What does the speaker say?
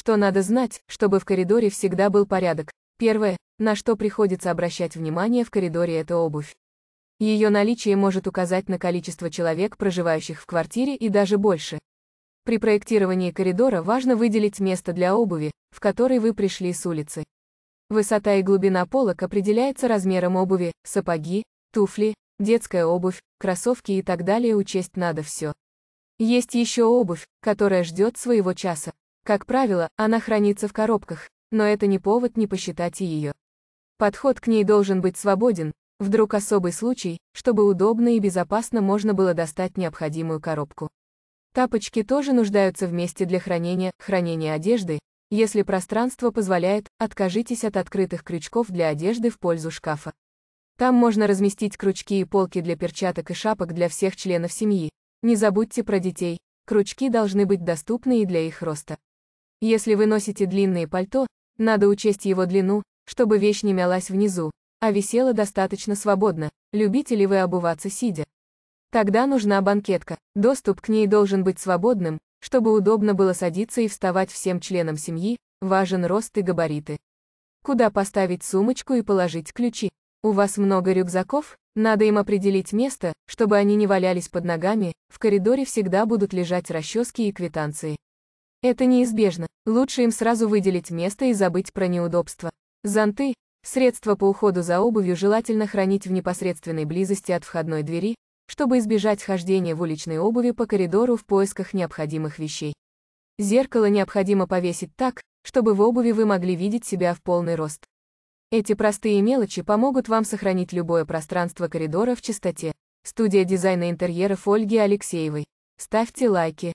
Что надо знать, чтобы в коридоре всегда был порядок? Первое, на что приходится обращать внимание в коридоре это обувь. Ее наличие может указать на количество человек, проживающих в квартире и даже больше. При проектировании коридора важно выделить место для обуви, в которой вы пришли с улицы. Высота и глубина полок определяется размером обуви, сапоги, туфли, детская обувь, кроссовки и так далее учесть надо все. Есть еще обувь, которая ждет своего часа. Как правило, она хранится в коробках, но это не повод не посчитать ее. Подход к ней должен быть свободен, вдруг особый случай, чтобы удобно и безопасно можно было достать необходимую коробку. Тапочки тоже нуждаются в месте для хранения, хранения одежды, если пространство позволяет, откажитесь от открытых крючков для одежды в пользу шкафа. Там можно разместить крючки и полки для перчаток и шапок для всех членов семьи. Не забудьте про детей, крючки должны быть доступны и для их роста. Если вы носите длинное пальто, надо учесть его длину, чтобы вещь не мялась внизу, а висела достаточно свободно, любите ли вы обуваться сидя. Тогда нужна банкетка, доступ к ней должен быть свободным, чтобы удобно было садиться и вставать всем членам семьи, важен рост и габариты. Куда поставить сумочку и положить ключи? У вас много рюкзаков, надо им определить место, чтобы они не валялись под ногами, в коридоре всегда будут лежать расчески и квитанции. Это неизбежно, лучше им сразу выделить место и забыть про неудобства. Зонты, средства по уходу за обувью желательно хранить в непосредственной близости от входной двери, чтобы избежать хождения в уличной обуви по коридору в поисках необходимых вещей. Зеркало необходимо повесить так, чтобы в обуви вы могли видеть себя в полный рост. Эти простые мелочи помогут вам сохранить любое пространство коридора в чистоте. Студия дизайна интерьеров Ольги Алексеевой. Ставьте лайки.